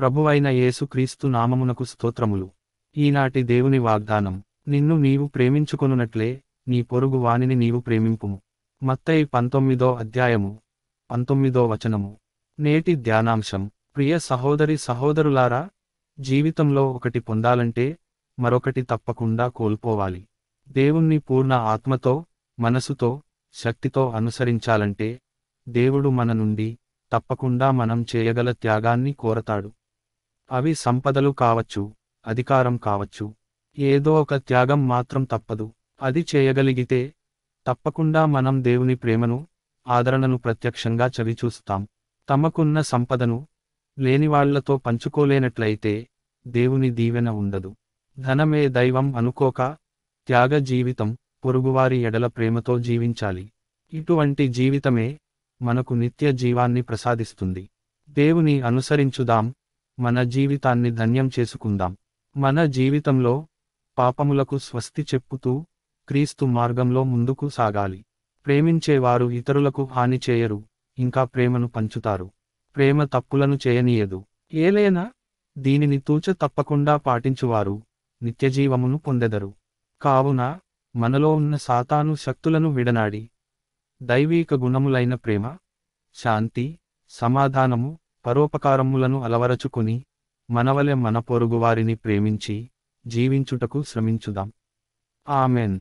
ప్రభువైన యేసుక్రీస్తు నామమునకు స్తోత్రములు ఈనాటి దేవుని వాగ్దానం నిన్ను నీవు ప్రేమించుకొనున్నట్లే నీ పొరుగు వానిని నీవు ప్రేమింపుము మత్తయి పంతొమ్మిదో అధ్యాయము పంతొమ్మిదో వచనము నేటి ధ్యానాంశం ప్రియ సహోదరి సహోదరులారా జీవితంలో ఒకటి పొందాలంటే మరొకటి తప్పకుండా కోల్పోవాలి దేవుణ్ణి పూర్ణ ఆత్మతో మనసుతో శక్తితో అనుసరించాలంటే దేవుడు మన నుండి తప్పకుండా మనం చేయగల త్యాగాన్ని కోరతాడు అవి సంపదలు కావచ్చు అధికారం కావచ్చు ఏదో ఒక త్యాగం మాత్రం తప్పదు అది చేయగలిగితే తప్పకుండా మనం దేవుని ప్రేమను ఆదరణను ప్రత్యక్షంగా చవిచూస్తాం తమకున్న సంపదను లేనివాళ్లతో పంచుకోలేనట్లయితే దేవుని దీవెన ఉండదు ధనమే దైవం అనుకోక త్యాగ జీవితం పొరుగువారి ఎడల ప్రేమతో జీవించాలి ఇటువంటి జీవితమే మనకు నిత్య జీవాన్ని ప్రసాదిస్తుంది దేవుని అనుసరించుదాం మన జీవితాన్ని ధన్యం చేసుకుందాం మన జీవితంలో పాపములకు స్వస్తి చెప్పుతూ క్రీస్తు మార్గంలో ముందుకు సాగాలి ప్రేమించేవారు ఇతరులకు హాని చేయరు ఇంకా ప్రేమను పంచుతారు ప్రేమ తప్పులను చేయనీయదు ఏలైనా దీనిని తూచ తప్పకుండా పాటించువారు నిత్యజీవమును పొందెదరు కావున మనలో ఉన్న సాతాను శక్తులను విడనాడి దైవీక గుణములైన ప్రేమ శాంతి సమాధానము పరోపకారములను అలవరచుకుని మనవలె మన పొరుగువారిని ప్రేమించి జీవించుటకు శ్రమించుదాం ఆమెన్